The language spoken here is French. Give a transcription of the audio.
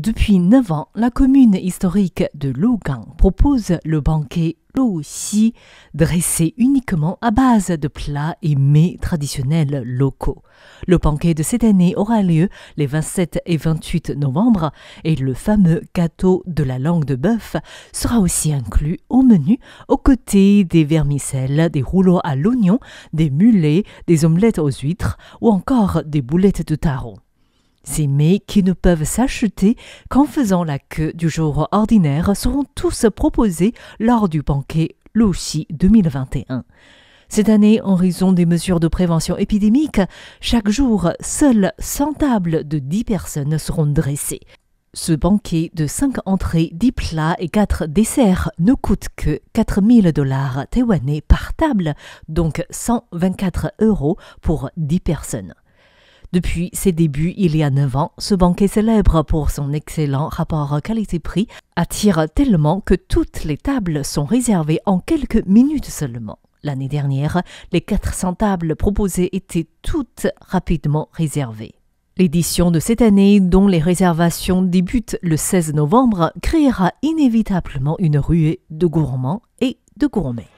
Depuis 9 ans, la commune historique de Lougan propose le banquet Xi, dressé uniquement à base de plats et mets traditionnels locaux. Le banquet de cette année aura lieu les 27 et 28 novembre et le fameux gâteau de la langue de bœuf sera aussi inclus au menu aux côtés des vermicelles, des rouleaux à l'oignon, des mulets, des omelettes aux huîtres ou encore des boulettes de tarot. Ces mets qui ne peuvent s'acheter qu'en faisant la queue du jour ordinaire seront tous proposés lors du banquet Luxi 2021. Cette année, en raison des mesures de prévention épidémique, chaque jour, seules 100 tables de 10 personnes seront dressées. Ce banquet de 5 entrées, 10 plats et 4 desserts ne coûte que 4 000 dollars taïwanais par table, donc 124 euros pour 10 personnes. Depuis ses débuts il y a 9 ans, ce banquet célèbre pour son excellent rapport qualité-prix attire tellement que toutes les tables sont réservées en quelques minutes seulement. L'année dernière, les 400 tables proposées étaient toutes rapidement réservées. L'édition de cette année, dont les réservations débutent le 16 novembre, créera inévitablement une ruée de gourmands et de gourmets.